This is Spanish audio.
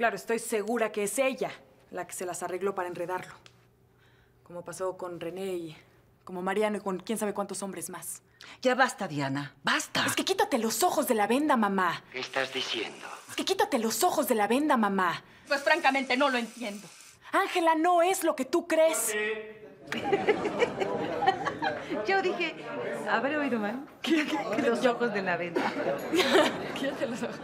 Claro, estoy segura que es ella la que se las arregló para enredarlo. Como pasó con René y como Mariano y con quién sabe cuántos hombres más. Ya basta, Diana. ¡Basta! Es que quítate los ojos de la venda, mamá. ¿Qué estás diciendo? Es que quítate los ojos de la venda, mamá. Pues francamente no lo entiendo. Ángela no es lo que tú crees. Yo dije, ¿habré oído mal? los ojos de la venda. quítate los ojos.